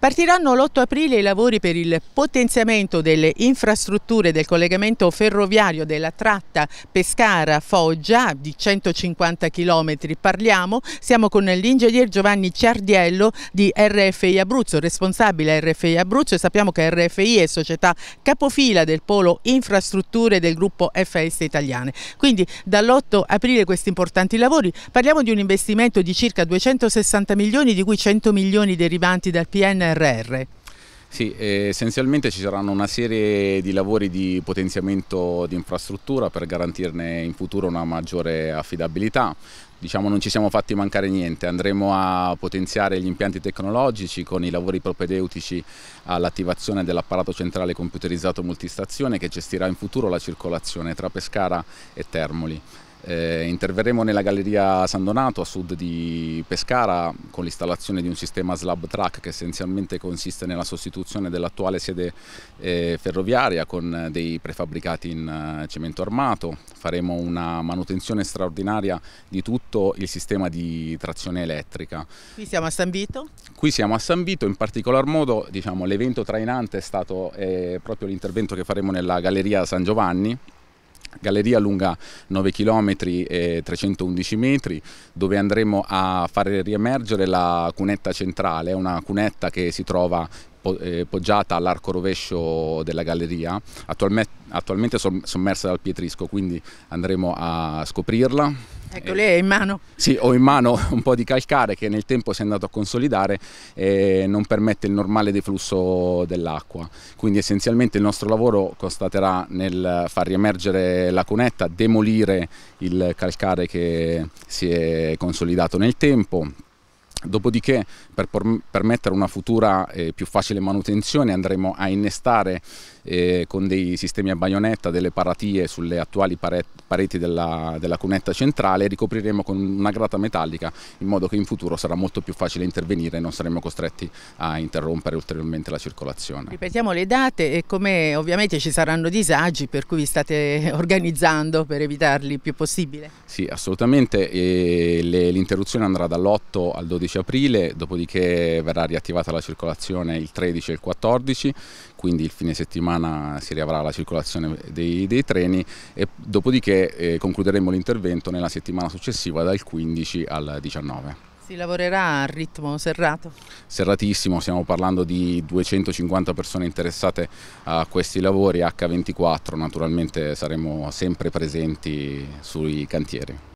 Partiranno l'8 aprile i lavori per il potenziamento delle infrastrutture del collegamento ferroviario della tratta Pescara-Foggia di 150 km. Parliamo, siamo con l'ingegner Giovanni Ciardiello di RFI Abruzzo, responsabile RFI Abruzzo e sappiamo che RFI è società capofila del polo infrastrutture del gruppo FS Italiane. Quindi dall'8 aprile questi importanti lavori. Parliamo di un investimento di circa 260 milioni di cui 100 milioni derivanti dal PNR PNRR? Sì, eh, essenzialmente ci saranno una serie di lavori di potenziamento di infrastruttura per garantirne in futuro una maggiore affidabilità. Diciamo non ci siamo fatti mancare niente, andremo a potenziare gli impianti tecnologici con i lavori propedeutici all'attivazione dell'apparato centrale computerizzato multistazione che gestirà in futuro la circolazione tra Pescara e Termoli. Eh, interverremo nella Galleria San Donato a sud di Pescara con l'installazione di un sistema slab track che essenzialmente consiste nella sostituzione dell'attuale sede eh, ferroviaria con dei prefabbricati in eh, cemento armato. Faremo una manutenzione straordinaria di tutto il sistema di trazione elettrica. Qui siamo a San Vito? Qui siamo a San Vito, in particolar modo diciamo, l'evento trainante è stato eh, proprio l'intervento che faremo nella Galleria San Giovanni Galleria lunga 9 km e 311 metri dove andremo a fare riemergere la cunetta centrale, una cunetta che si trova eh, poggiata all'arco rovescio della galleria, attualmente sommersa dal pietrisco, quindi andremo a scoprirla Ecco, lei è in mano. Sì, ho in mano un po' di calcare che nel tempo si è andato a consolidare e non permette il normale deflusso dell'acqua. Quindi essenzialmente il nostro lavoro constaterà nel far riemergere la cunetta, demolire il calcare che si è consolidato nel tempo. Dopodiché per permettere una futura e più facile manutenzione andremo a innestare eh, con dei sistemi a baionetta, delle paratie sulle attuali pareti della, della, cunetta centrale, ricopriremo con una grata metallica in modo che in futuro sarà molto più facile intervenire e non saremo costretti a interrompere ulteriormente la circolazione. Ripetiamo le date e come ovviamente ci saranno disagi per cui vi state organizzando per evitarli il più possibile? Sì, assolutamente. l'interruzione andrà dall'8 al 12 aprile, dopodiché verrà riattivata la circolazione il 13 e il 14, quindi il fine settimana settimana si riavrà la circolazione dei, dei treni e dopodiché eh, concluderemo l'intervento nella settimana successiva dal 15 al 19. Si lavorerà a ritmo serrato? Serratissimo, stiamo parlando di 250 persone interessate a questi lavori H24, naturalmente saremo sempre presenti sui cantieri.